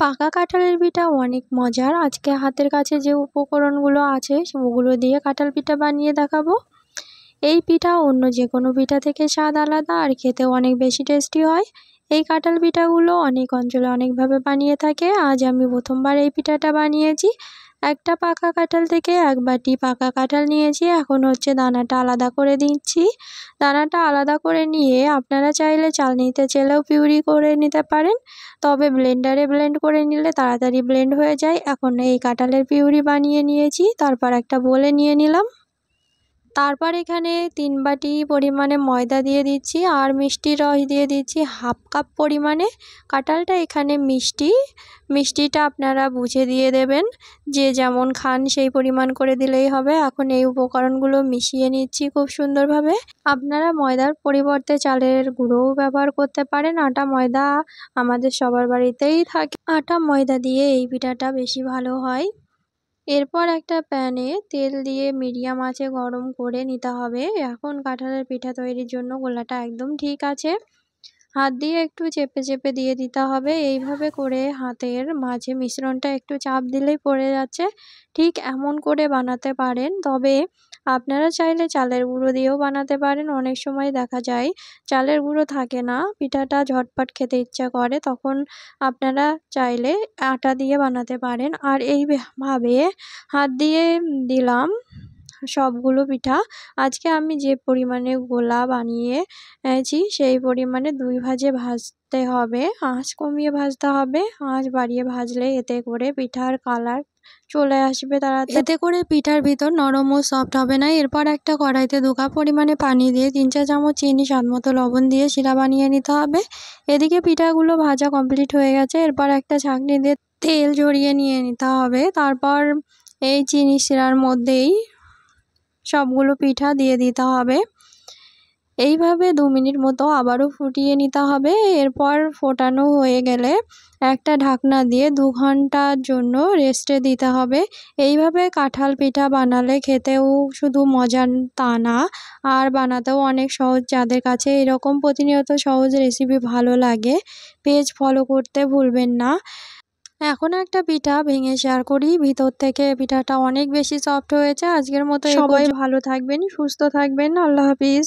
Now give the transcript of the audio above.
পাকা কাঁঠালের পিঠা অনেক মজার আজকে হাতের কাছে যে উপকরণগুলো আছে ওগুলো দিয়ে কাঁঠাল পিঠা বানিয়ে দেখাবো এই পিঠা অন্য যে কোনো পিঠা থেকে স্বাদ আলাদা আর খেতে অনেক বেশি টেস্টি হয় এই কাঁঠাল পিঠাগুলো অনেক অঞ্চলে অনেকভাবে বানিয়ে থাকে আজ আমি প্রথমবার এই পিঠাটা বানিয়েছি একটা পাকা কাঁঠাল থেকে এক বাটি পাকা কাঁঠাল নিয়েছি এখন হচ্ছে দানাটা আলাদা করে দিচ্ছি দানাটা আলাদা করে নিয়ে আপনারা চাইলে চালনিতে চেলেও পিউরি করে নিতে পারেন তবে ব্লেন্ডারে ব্লেন্ড করে নিলে তাড়াতাড়ি ব্লেন্ড হয়ে যায় এখন এই কাঁঠালের পিউরি বানিয়ে নিয়েছি তারপর একটা বলে নিয়ে নিলাম তারপর এখানে তিন বাটি পরিমাণে ময়দা দিয়ে দিচ্ছি আর মিষ্টি রস দিয়ে দিচ্ছি হাফ কাপ পরিমাণে কাঁঠালটা এখানে মিষ্টি মিষ্টিটা আপনারা বুঝে দিয়ে দেবেন যে যেমন খান সেই পরিমাণ করে দিলেই হবে এখন এই উপকরণগুলো মিশিয়ে নিচ্ছি খুব সুন্দরভাবে আপনারা ময়দার পরিবর্তে চালের গুঁড়োও ব্যবহার করতে পারেন আটা ময়দা আমাদের সবার বাড়িতেই থাকে আটা ময়দা দিয়ে এই পিঠাটা বেশি ভালো হয় এরপর একটা প্যানে তেল দিয়ে মিডিয়াম আঁচে গরম করে নিতে হবে এখন কাঁঠালের পিঠা তৈরির জন্য গোলাটা একদম ঠিক আছে হাত দিয়ে একটু চেপে চেপে দিয়ে দিতে হবে এইভাবে করে হাতের মাঝে মিশ্রণটা একটু চাপ দিলেই পড়ে যাচ্ছে ঠিক এমন করে বানাতে পারেন তবে আপনারা চাইলে চালের গুঁড়ো দিয়েও বানাতে পারেন অনেক সময় দেখা যায় চালের গুঁড়ো থাকে না পিঠাটা ঝটপট খেতে ইচ্ছা করে তখন আপনারা চাইলে আটা দিয়ে বানাতে পারেন আর এইভাবে হাত দিয়ে দিলাম সবগুলো পিঠা আজকে আমি যে পরিমাণে গোলা বানিয়েছি সেই পরিমাণে দুই ভাজে ভাজতে হবে আঁচ কমিয়ে ভাজতে হবে আঁচ বাড়িয়ে ভাজলে এতে করে পিঠার কালার চলে আসবে তারা এতে করে পিঠার ভিতর নরম ও সফট হবে না এরপর একটা কড়াইতে দু কাপ পরিমাণে পানি দিয়ে তিন চার চামচ চিনি স্বাদ মতো লবণ দিয়ে শিরা বানিয়ে নিতে হবে এদিকে পিঠাগুলো ভাজা কমপ্লিট হয়ে গেছে এরপর একটা ছাঁকনি দিয়ে তেল ঝরিয়ে নিয়ে নিতে হবে তারপর এই চিনি শিরার মধ্যেই সবগুলো পিঠা দিয়ে দিতে হবে এইভাবে দু মিনিট মতো আবারও ফুটিয়ে নিতে হবে এরপর ফোটানো হয়ে গেলে একটা ঢাকনা দিয়ে দু ঘন্টার জন্য রেস্টে দিতে হবে এইভাবে কাঁঠাল পিঠা বানালে খেতেও শুধু মজা তা না আর বানাতেও অনেক সহজ যাদের কাছে এরকম প্রতিনিয়ত সহজ রেসিপি ভালো লাগে পেজ ফলো করতে ভুলবেন না এখন একটা পিঠা ভেঙে শেয়ার করি ভিতর থেকে পিঠাটা অনেক বেশি সফট হয়েছে আজকের মতো সবাই ভালো থাকবেন সুস্থ থাকবেন আল্লাহ হাফিজ